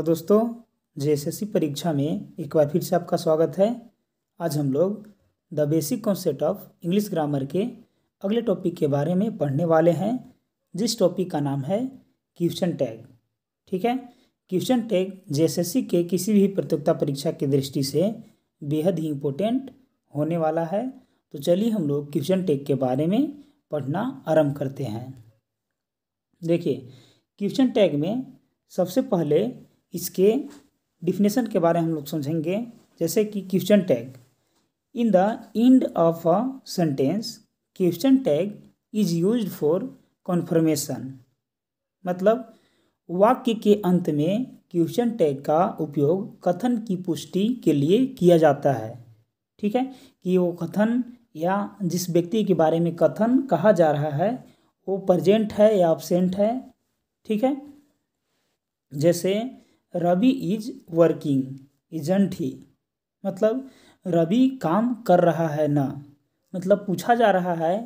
hello दोस्तों JSSC परीक्षा में एक बार फिर से आपका स्वागत है आज हम लोग the basic concept of English grammar के अगले टॉपिक के बारे में पढ़ने वाले हैं जिस टॉपिक का नाम है क्वेश्चन टैग ठीक है क्वेश्चन टैग जेएसएससी के किसी भी प्रतियोगिता परीक्षा की दृष्टि से बेहद ही इम्पोर्टेंट होने वाला है तो चलिए हम लोग क्वेश्चन टैग के बारे में पढ़ना आरम्भ करते हैं देखिए क्वेश्चन टैग में सबसे पहले इसके डिफिनेशन के बारे में हम लोग समझेंगे जैसे कि question tag in the end of a sentence question tag is use for confirmation मतलब वाक्य के अंत में क्वेश्चन टैग का उपयोग कथन की पुष्टि के लिए किया जाता है ठीक है कि वो कथन या जिस व्यक्ति के बारे में कथन कहा जा रहा है वो प्रजेंट है या ऑबसेंट है ठीक है जैसे Ravi is working isn't he मतलब रवि काम कर रहा है ना मतलब पूछा जा रहा है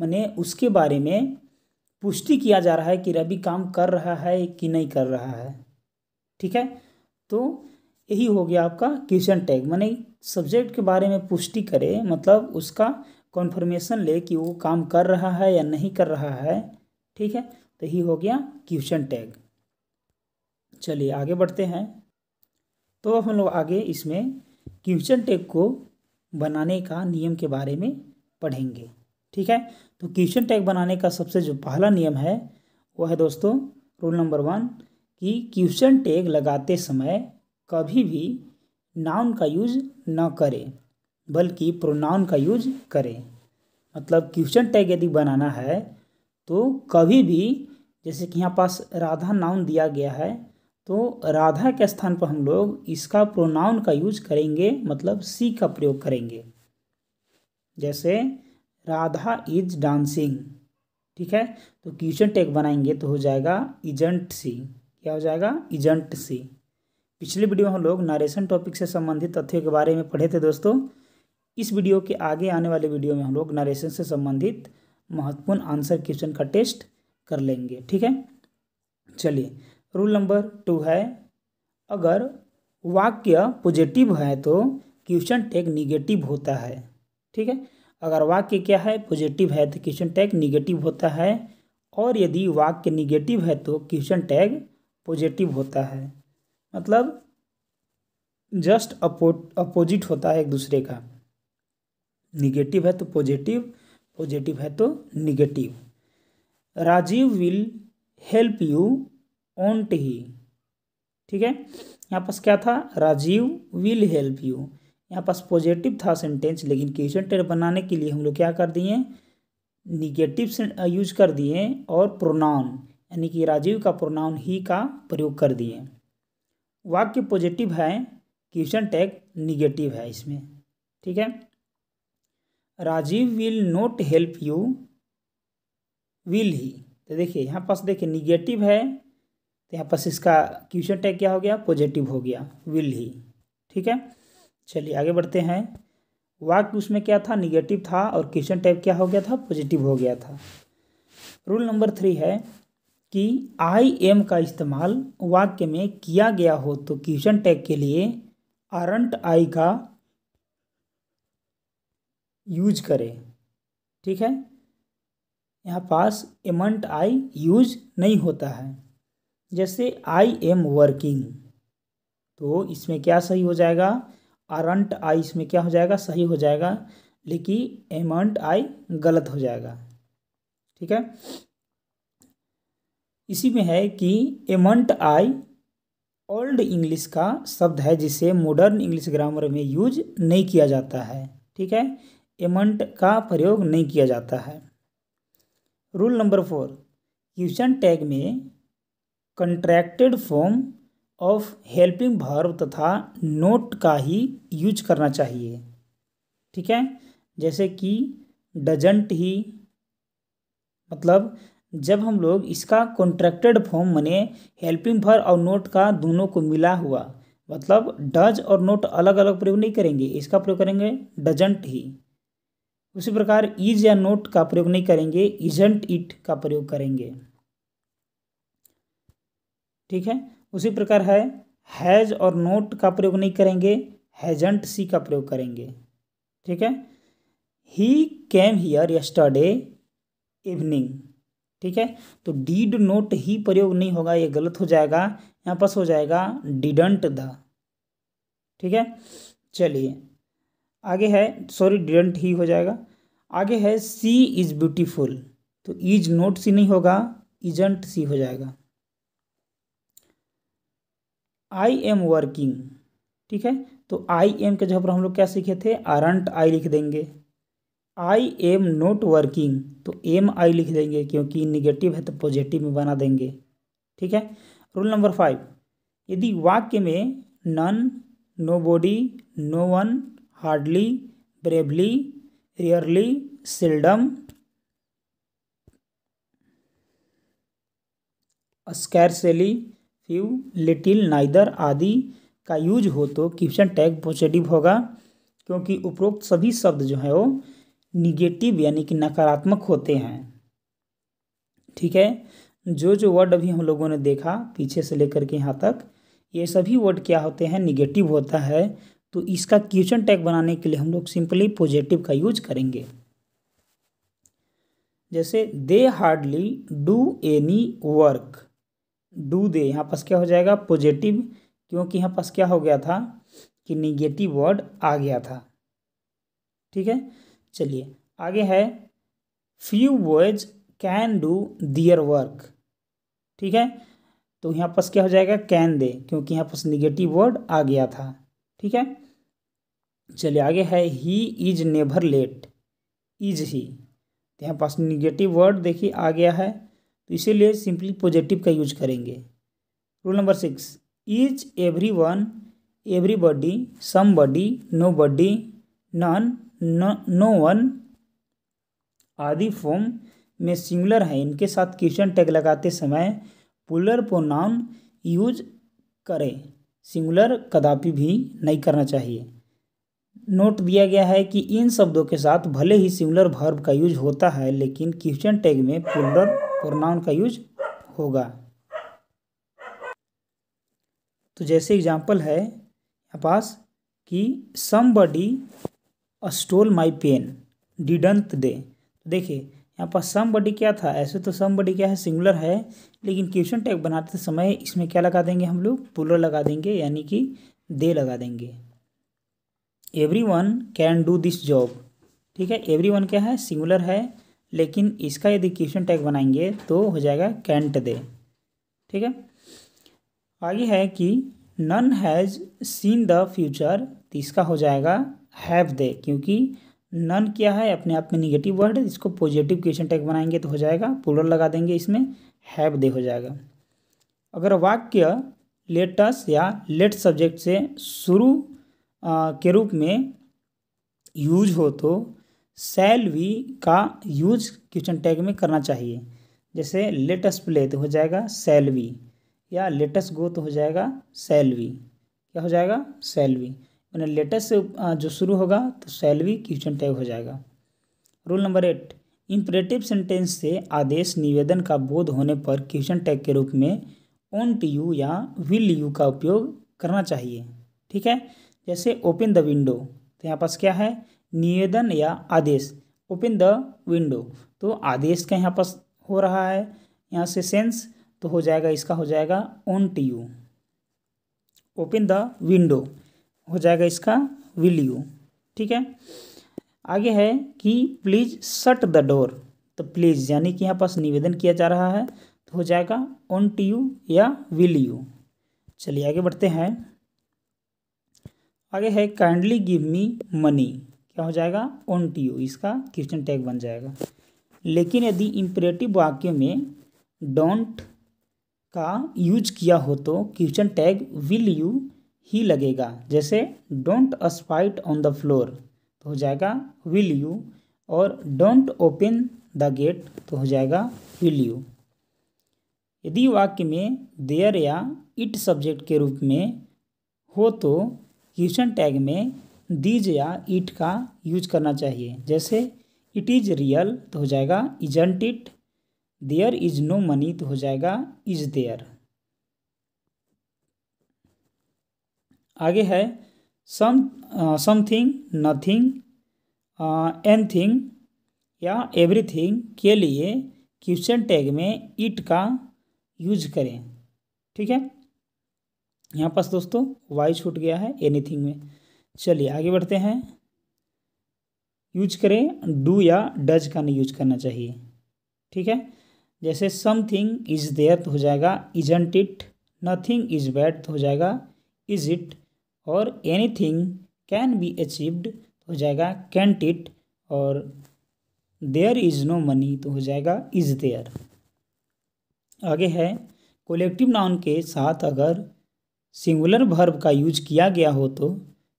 मैंने उसके बारे में पुष्टि किया जा रहा है कि रवि काम कर रहा है कि नहीं कर रहा है ठीक है तो यही हो गया आपका क्वेश्चन टैग मैंने सब्जेक्ट के बारे में पुष्टि करे मतलब उसका कॉन्फर्मेशन ले कि वो काम कर रहा है या नहीं कर रहा है ठीक है तो यही हो गया क्वेश्चन टैग चलिए आगे बढ़ते हैं तो हम लोग आगे इसमें क्वेश्चन टैग को बनाने का नियम के बारे में पढ़ेंगे ठीक है तो क्वेश्चन टैग बनाने का सबसे जो पहला नियम है वो है दोस्तों रूल नंबर वन कि क्वेश्चन टैग लगाते समय कभी भी नाउन का यूज ना करें बल्कि प्रोनाउन का यूज करें मतलब क्वेश्चन टैग यदि बनाना है तो कभी भी जैसे कि यहाँ पास राधा नाउन दिया गया है तो राधा के स्थान पर हम लोग इसका प्रोनाउन का यूज करेंगे मतलब सी का प्रयोग करेंगे जैसे राधा इज डांसिंग ठीक है तो क्यूजन टेक बनाएंगे तो हो जाएगा इजेंट सी क्या हो जाएगा इजेंट सी पिछले वीडियो में हम लोग नरेशन टॉपिक से संबंधित तथ्यों के बारे में पढ़े थे दोस्तों इस वीडियो के आगे आने वाले वीडियो में हम लोग नरेशन से संबंधित महत्वपूर्ण आंसर क्वेश्चन का टेस्ट कर लेंगे ठीक है चलिए रूल नंबर टू है अगर वाक्य पॉजिटिव है तो क्वेश्चन टैग निगेटिव होता है ठीक है अगर वाक्य क्या है पॉजिटिव है तो क्वेश्चन टैग निगेटिव होता है और यदि वाक्य निगेटिव है तो क्वेश्चन टैग पॉजिटिव होता है मतलब जस्ट अपोजिट होता है एक दूसरे का निगेटिव है तो पॉजिटिव पॉजिटिव है तो negative Rajiv will help you won't he ठीक है यहाँ पास क्या था राजीव विल हेल्प यू यहाँ पास पॉजिटिव था सेंटेंस लेकिन क्वेश्चन टेर बनाने के लिए हम लोग क्या कर दिए निगेटिव यूज uh, कर दिए और प्रोनाउन यानी कि राजीव का प्रोनाउन ही का प्रयोग कर दिए वाक्य पॉजिटिव है क्वेश्चन टैग निगेटिव है इसमें ठीक है Rajiv will not help you will he तो देखिए यहाँ पास देखिए निगेटिव है तो यहाँ पास इसका क्वेश्चन टैग क्या हो गया पॉजिटिव हो गया विल ही ठीक है चलिए आगे बढ़ते हैं वाक्य उसमें क्या था निगेटिव था और क्वेश्चन टैग क्या हो गया था पॉजिटिव हो गया था रूल नंबर थ्री है कि आई एम का इस्तेमाल वाक्य में किया गया हो तो क्वेश्चन टैग के लिए आरंट आई का यूज करें ठीक है यहाँ पास एमंट आई यूज नहीं होता है जैसे आई एम वर्किंग तो इसमें क्या सही हो जाएगा आरंट आई इसमें क्या हो जाएगा सही हो जाएगा लेकिन एमंट आई गलत हो जाएगा ठीक है इसी में है कि एमंट आई ओल्ड इंग्लिश का शब्द है जिसे मॉडर्न इंग्लिश ग्रामर में यूज नहीं किया जाता है ठीक है एमंट का प्रयोग नहीं किया जाता है rule number four question tag में contracted form of helping verb तथा नोट का ही यूज करना चाहिए ठीक है जैसे कि डजंट ही मतलब जब हम लोग इसका कॉन्ट्रैक्टेड फॉर्म मने हेल्पिंग भर और नोट का दोनों को मिला हुआ मतलब डज और नोट अलग अलग प्रयोग नहीं करेंगे इसका प्रयोग करेंगे डजंट ही उसी प्रकार इज या नोट का प्रयोग नहीं करेंगे इजंट इट का प्रयोग करेंगे ठीक है उसी प्रकार है हैज और नोट का प्रयोग नहीं करेंगे हैजेंट सी का प्रयोग करेंगे ठीक है he came here yesterday evening ठीक है तो डीड नोट ही प्रयोग नहीं होगा ये गलत हो जाएगा यहाँ पास हो जाएगा डिडंट द ठीक है चलिए आगे है सॉरी डिडंट ही हो जाएगा आगे है सी इज़ ब्यूटीफुल तो इज नोट सी नहीं होगा इजंट सी हो जाएगा आई एम वर्किंग ठीक है तो आई एम के जगह पर हम लोग क्या सीखे थे आरंट आई लिख देंगे आई एम नोट वर्किंग तो एम आई लिख देंगे क्योंकि निगेटिव है तो पॉजिटिव में बना देंगे ठीक है रूल नंबर फाइव यदि वाक्य में none nobody no one hardly barely rarely seldom scarcely few little neither आदि का यूज हो तो क्वेश्चन टैग पॉजिटिव होगा क्योंकि उपरोक्त सभी शब्द जो है वो निगेटिव यानी कि नकारात्मक होते हैं ठीक है जो जो वर्ड अभी हम लोगों ने देखा पीछे से लेकर के यहाँ तक ये सभी वर्ड क्या होते हैं निगेटिव होता है तो इसका क्वेश्चन टैग बनाने के लिए हम लोग सिंपली पॉजिटिव का यूज करेंगे जैसे they hardly do any work do they यहाँ पास क्या हो जाएगा पॉजिटिव क्योंकि यहाँ पास क्या हो गया था कि निगेटिव वर्ड आ गया था ठीक है चलिए आगे है few boys can do their work ठीक है तो यहाँ पास क्या हो जाएगा कैन दे क्योंकि यहाँ पास निगेटिव वर्ड आ गया था ठीक है चलिए आगे है he is never late is he यहाँ पास निगेटिव वर्ड देखिए आ गया है तो इसीलिए सिंपली पॉजिटिव का यूज करेंगे rule number six each everyone body somebody nobody none no one आदि फॉर्म में सिंगुलर है इनके साथ क्वेश्चन टैग लगाते समय पुलर प्रोनाउन यूज करें सिंगुलर कदापि भी नहीं करना चाहिए नोट दिया गया है कि इन शब्दों के साथ भले ही सिंगुलर भर्ब का यूज होता है लेकिन क्वेश्चन टैग में पुलर प्रोनाउन का यूज होगा तो जैसे एग्जाम्पल है यहाँ पास कि somebody stole my pen didn't they तो देखिए यहाँ पास समबडी क्या था ऐसे तो समबडी क्या है सिंगुलर है लेकिन क्वेश्चन टैग बनाते समय इसमें क्या लगा देंगे हम लोग पुलर लगा देंगे यानी कि दे लगा देंगे everyone can do this job ठीक है एवरी वन क्या है सिंगुलर है लेकिन इसका यदि क्वेश्चन टैग बनाएंगे तो हो जाएगा कैंट दे ठीक है आगे है कि none has seen the future तो इसका हो जाएगा हैव दे क्योंकि नन क्या है अपने आप में निगेटिव वर्ड है इसको पॉजिटिव क्वेश्चन टैग बनाएंगे तो हो जाएगा पुलर लगा देंगे इसमें हैव दे हो जाएगा अगर वाक्य लेटस या लेट सब्जेक्ट से शुरू के रूप में यूज हो तो सेल वी का यूज क्वेश्चन टैग में करना चाहिए जैसे लेटस प्ले तो हो जाएगा सेल वी या लेटस गो तो हो जाएगा सेल वी क्या हो जाएगा सेल वी मैंने लेटेस्ट से जो शुरू होगा तो सेल वी क्वेश्चन टैग हो जाएगा rule number eight imperative sentence से आदेश निवेदन का बोध होने पर क्वेश्चन टैग के रूप में ओंट यू या विल यू का उपयोग करना चाहिए ठीक है जैसे ओपन द विंडो तो यहाँ पास क्या है निवेदन या आदेश ओपन द विंडो तो आदेश का यहाँ पर हो रहा है यहाँ से सेंस तो हो जाएगा इसका हो जाएगा won't you open the window हो जाएगा इसका विल यू ठीक है आगे है कि प्लीज़ शट द डोर तो प्लीज़ यानी कि यहाँ पास निवेदन किया जा रहा है तो हो जाएगा ओन टी यू या विल यू चलिए आगे बढ़ते हैं आगे है काइंडली गिव मी मनी क्या हो जाएगा ओ इसका क्वेश्चन टैग बन जाएगा लेकिन यदि इम्परेटिव वाक्य में डोंट का यूज किया हो तो क्वेश्चन टैग विल यू ही लगेगा जैसे don't spit on the floor तो हो जाएगा विल यू और डोंट ओपन द गेट तो हो जाएगा विल यू यदि वाक्य में देयर या इट सब्जेक्ट के रूप में हो तो क्वेश्चन टैग में दीज या इट का यूज करना चाहिए जैसे इट इज़ रियल तो हो जाएगा isn't it there is no money तो हो जाएगा इज देयर आगे है some something nothing anything या एवरीथिंग के लिए क्वेश्चन टैग में इट का यूज करें ठीक है यहाँ पास दोस्तों वाई छूट गया है एनीथिंग में चलिए आगे बढ़ते हैं यूज करें डू या डज का नहीं यूज करना चाहिए ठीक है जैसे समथिंग इज देयर तो हो जाएगा ain't it nothing is bad तो हो जाएगा इज इट और एनीथिंग कैन बी अचीव्ड हो जाएगा कैंट इट और देयर इज नो मनी तो हो जाएगा इज देयर तो आगे है कोलेक्टिव नाउन के साथ अगर सिंगुलर भर्ब का यूज किया गया हो तो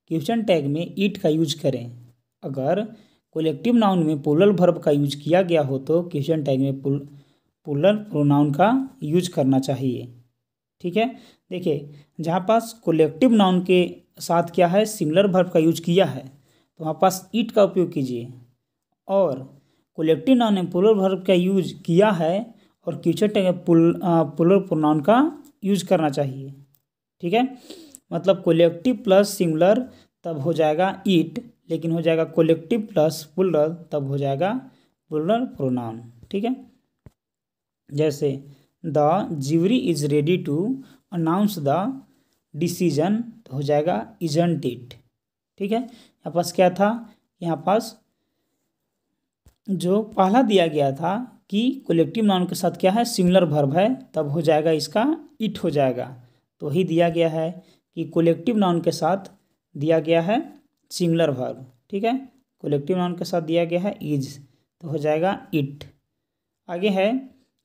क्वेश्चन टैग में ईट का यूज करें अगर कोलेक्टिव नाउन में पुलर भर्ब का यूज किया गया हो तो क्वेश्चन टैग में पुल पुलर प्रोनाउन का यूज करना चाहिए ठीक है देखिए जहाँ पास कोलेक्टिव नाउन के साथ क्या है सिमिलर भर्ब का यूज किया है तो वहाँ पास ईट का उपयोग कीजिए और कोलेक्टिव नाउन ने पुलर भर्ब का यूज किया है और क्वेश्चन टैग पुल पुलर प्रोनाउन का यूज करना चाहिए ठीक है मतलब कोलेक्टिव प्लस सिंगुलर तब हो जाएगा इट लेकिन हो जाएगा कोलेक्टिव प्लस बुलरल तब हो जाएगा बुलरल प्रोनाउन ठीक है जैसे the jury is ready to announce the decision हो जाएगा इजेंट इट ठीक है यहाँ पास क्या था यहाँ पास जो पहला दिया गया था कि कोलेक्टिव नाउन के साथ क्या है सिमिलर भर्व है तब हो जाएगा इसका इट हो जाएगा तो ही दिया गया है कि कोलेक्टिव नाउन के साथ दिया गया है सिंगलर वर्ब ठीक है कोलेक्टिव नाउन के साथ दिया गया है इज तो हो जाएगा इट आगे है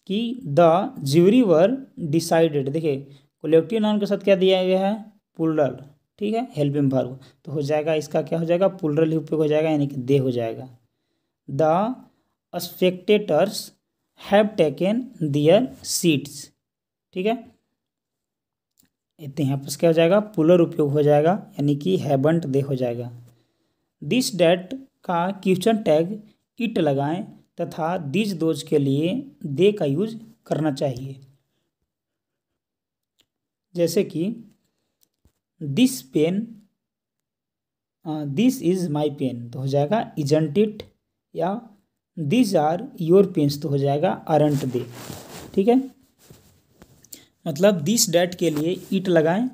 कि द ज्यूरी वर डिसाइडेड देखिए कोलेक्टिव नाउन के साथ क्या दिया गया है पुलरल ठीक है हेल्पिंग वर्ब तो हो जाएगा इसका क्या हो जाएगा पुलरल ही उपयोग हो जाएगा यानी कि दे हो जाएगा the spectators have taken their seats ठीक है इतने यहाँ पर क्या हो जाएगा पुलर उपयोग हो जाएगा यानी कि हैबंट दे हो जाएगा दिस डेट का क्वेश्चन टैग इट लगाएं तथा दिज दोज के लिए दे का यूज करना चाहिए जैसे कि this pen this is my pen तो हो जाएगा इजेंट इट या दिज आर योर पेन्स तो हो जाएगा अरंट दे ठीक है मतलब दिस डेट के लिए ईट लगाएं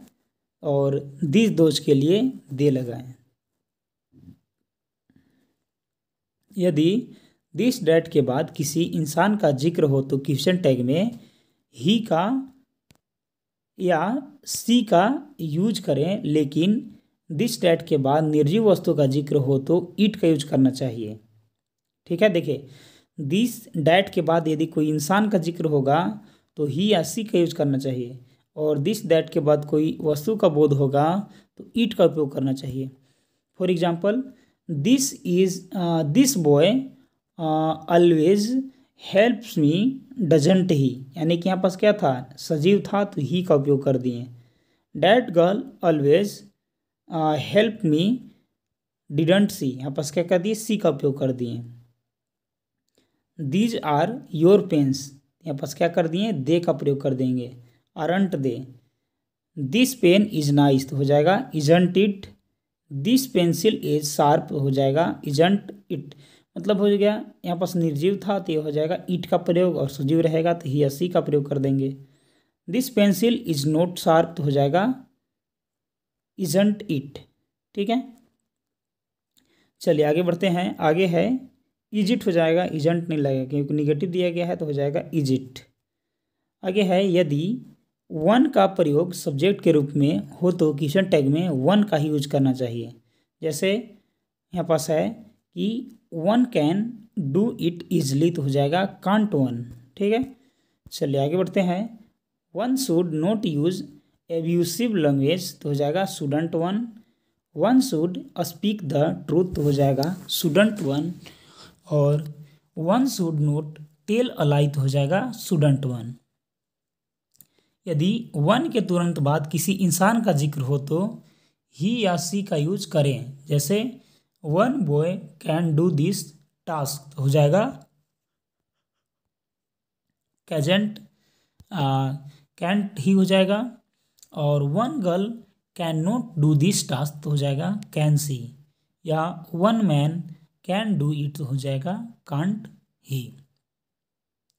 और दिस दोज के लिए दे लगाएं यदि दिस डेट के बाद किसी इंसान का जिक्र हो तो क्वेश्चन टैग में ही का या सी का यूज करें लेकिन दिस डेट के बाद निर्जीव वस्तु का जिक्र हो तो ईट का यूज करना चाहिए ठीक है देखिए दिस डेट के बाद यदि कोई इंसान का जिक्र होगा तो ही या सी का यूज करना चाहिए और दिस दैट के बाद कोई वस्तु का बोध होगा तो ईट का उपयोग करना चाहिए for example this is this boy always helps me doesn't he यानी कि यहाँ पास क्या था सजीव था तो ही का उपयोग कर दिए that girl always help me didn't she यहाँ पास क्या कर दिए सी का उपयोग कर दिए दीज आर योर पेंस या बस क्या कर दिए दे का प्रयोग कर देंगे aren't they this pen is nice हो जाएगा isn't it this pencil is sharp हो जाएगा इजंट इट मतलब हो गया यहाँ पास निर्जीव था तो ये हो जाएगा इट का प्रयोग और सजीव रहेगा तो ही असी का प्रयोग कर देंगे this pencil is not sharp हो जाएगा इजंट इट ठीक है चलिए आगे बढ़ते हैं आगे है इजिट हो जाएगा इजेंट नहीं लगेगा क्योंकि निगेटिव दिया गया है तो हो जाएगा इजिट आगे है यदि वन का प्रयोग सब्जेक्ट के रूप में हो तो क्वेश्चन टैग में वन का ही यूज करना चाहिए जैसे यहाँ पास है कि one can do it easily तो हो जाएगा कांट वन ठीक है चलिए आगे बढ़ते हैं one should not use abusive language तो हो जाएगा student one one should speak the truth हो जाएगा स्टूडेंट वन और one should not tell a lie हो जाएगा स्टूडेंट वन यदि वन के तुरंत बाद किसी इंसान का जिक्र हो तो ही या सी का यूज करें जैसे one boy can do this task हो जाएगा कैजेंट कैंट ही हो जाएगा और one girl can not do this task हो जाएगा कैन सी या one man can do it हो जाएगा कांट ही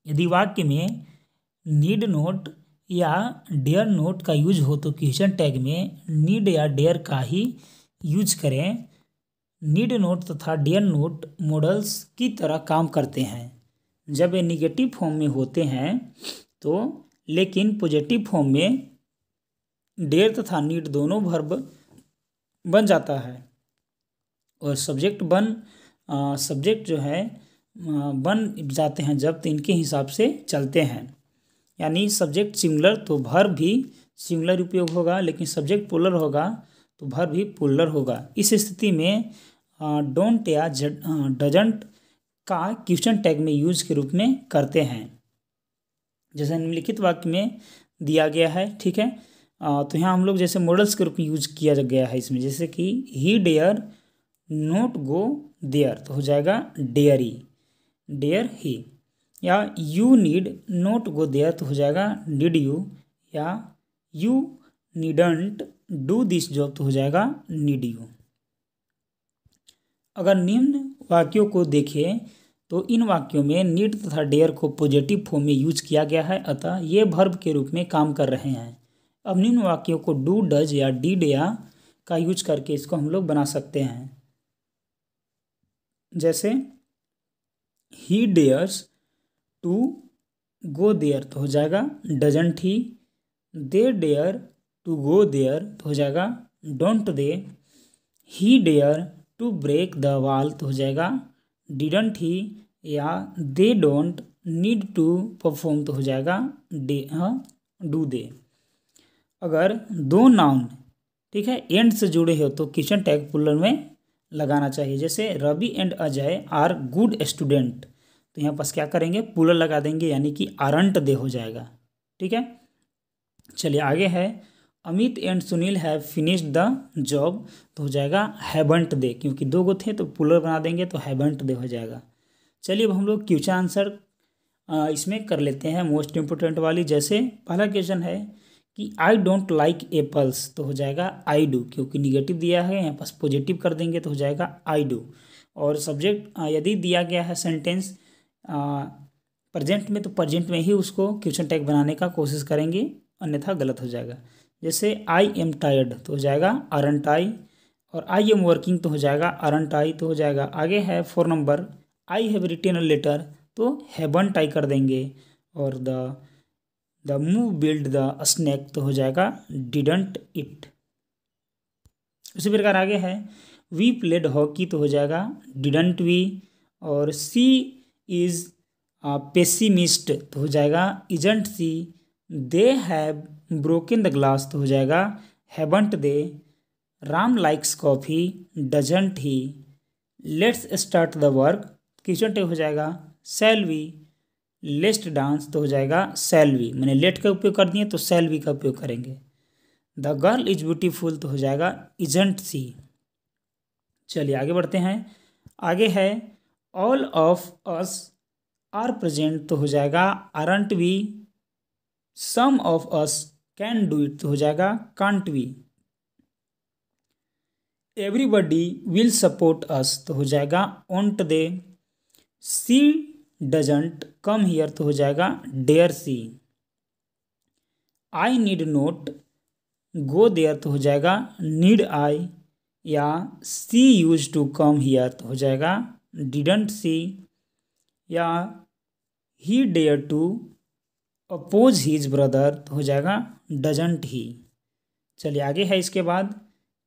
यदि वाक्य में नीड नोट या डेयर नोट का यूज हो तो क्वेश्चन टैग में नीड या डेयर का ही यूज करें नीड नोट तथा डेयर नोट मॉडल्स की तरह काम करते हैं जब ये निगेटिव फॉर्म में होते हैं तो लेकिन पॉजिटिव फॉर्म में डेयर तथा नीड दोनों भर्ब बन जाता है और सब्जेक्ट बन सब्जेक्ट जो है बन जाते हैं जब तो इनके हिसाब से चलते हैं यानी सब्जेक्ट सिमिलर तो भर भी सिमिलर उपयोग होगा लेकिन सब्जेक्ट पोलर होगा तो भर भी पोलर होगा इस स्थिति में डोंट या डजंट का क्वेश्चन टैग में यूज के रूप में करते हैं जैसे निम्नलिखित वाक्य में दिया गया है ठीक है तो यहाँ हम लोग जैसे मॉडल्स के रूप में यूज किया गया है इसमें जैसे कि he dare not go there तो हो जाएगा डेयर डेयर ही या you need not go there तो हो जाएगा डिड यू या you needn't do this job तो हो जाएगा नीड यू अगर निम्न वाक्यों को देखें तो इन वाक्यों में नीड तथा डेयर को पॉजिटिव फॉर्म में यूज किया गया है अतः ये भर्ब के रूप में काम कर रहे हैं अब निम्न वाक्यों को डू डज या डीड या का यूज करके इसको हम लोग बना सकते हैं जैसे he dares to go there तो हो जाएगा doesn't he they dare to go there तो हो जाएगा don't they he dare to break the wall तो हो जाएगा डिडंट ही या they don't need to perform तो हो जाएगा डे डू दे अगर दो नाउन ठीक है एंड से जुड़े हो तो किचन टैग पुलर में लगाना चाहिए जैसे Ravi and Ajay are good student तो यहाँ पास क्या करेंगे पुलर लगा देंगे यानी कि आरंट दे हो जाएगा ठीक है चलिए आगे है Amit and Sunil have finished the job तो हो जाएगा हैबंट दे क्योंकि दो गो थे तो पुलर बना देंगे तो हैबंट दे हो जाएगा चलिए अब हम लोग क्यूचा आंसर इसमें कर लेते हैं मोस्ट इम्पोर्टेंट वाली जैसे पहला क्वेश्चन है कि आई डोंट लाइक एप्पल्स तो हो जाएगा आई डू क्योंकि निगेटिव दिया है यहाँ पास पॉजिटिव कर देंगे तो हो जाएगा आई डू और सब्जेक्ट यदि दिया गया है सेंटेंस प्रजेंट में तो प्रजेंट में ही उसको क्वेश्चन टैग बनाने का कोशिश करेंगे अन्यथा गलत हो जाएगा जैसे आई एम टायर्ड तो हो जाएगा एन टाई और आई एम वर्किंग तो हो जाएगा एन टाई तो हो जाएगा आगे है four number I have written a letter तो हैवन टाई कर देंगे और the the move build the snack तो हो जाएगा डिडंट इट उसी प्रकार आगे है वी प्लेड हॉकी तो हो जाएगा डिडंट वी और सी इज पेसिमिस्ट तो हो जाएगा isn't she they have broken the glass तो हो जाएगा haven't they Ram likes coffee doesn't he let's start the work किचन टे हो जाएगा सेल वी लेस्ट डांस तो हो जाएगा सेल्वी मैंने लेट का उपयोग कर दिए तो सेल्वी का उपयोग करेंगे द गर्ल इज ब्यूटीफुल तो हो जाएगा इजेंट सी चलिए आगे बढ़ते हैं आगे है all of us are present तो हो जाएगा aren't we some of us can do it तो हो जाएगा can't we everybody will support us तो हो जाएगा ओंट दे सी डजेंट कम हियर तो हो जाएगा dare she I need not go there तो हो जाएगा नीड आई या she use to come here तो हो जाएगा डिडंट सी या he dare to oppose his brother तो हो जाएगा डजंट ही चलिए आगे है इसके बाद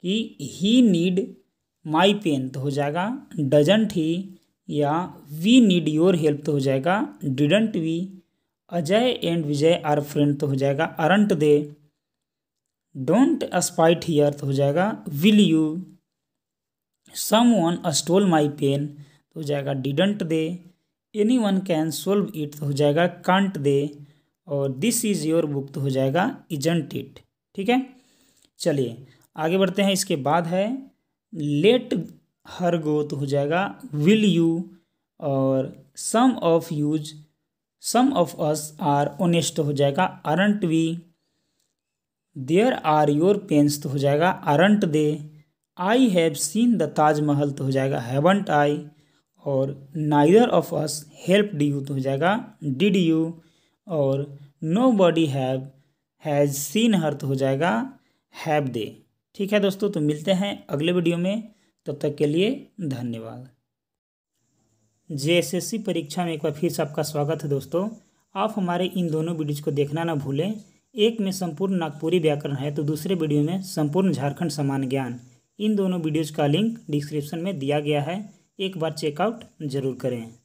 कि ही नीड माई पेन तो हो जाएगा डजंट ही या वी नीड योर हेल्प तो हो जाएगा didn't we Ajay and Vijay are friend तो हो जाएगा aren't they don't spit here तो हो जाएगा will you someone stole my pen तो हो जाएगा didn't they anyone can solve it तो हो जाएगा कांट दे और दिस इज़ योर बुक तो हो जाएगा इजेंट इट ठीक है चलिए आगे बढ़ते हैं इसके बाद है लेट हर गो तो हो जाएगा विल यू और some of use some of us are honest हो जाएगा aren't we there are your pens तो हो जाएगा aren't they I have seen the Taj Mahal तो हो जाएगा हैवंट आई और neither of us helped you तो हो जाएगा डिड यू और nobody have has seen her तो हो जाएगा हैव दे ठीक है दोस्तों तो मिलते हैं अगले वीडियो में तब तक के लिए धन्यवाद जेएसएससी परीक्षा में एक बार फिर से आपका स्वागत है दोस्तों आप हमारे इन दोनों वीडियोज को देखना ना भूलें एक में संपूर्ण नागपुरी व्याकरण है तो दूसरे वीडियो में संपूर्ण झारखंड समान ज्ञान इन दोनों वीडियोज का लिंक डिस्क्रिप्शन में दिया गया है एक बार चेकआउट जरूर करें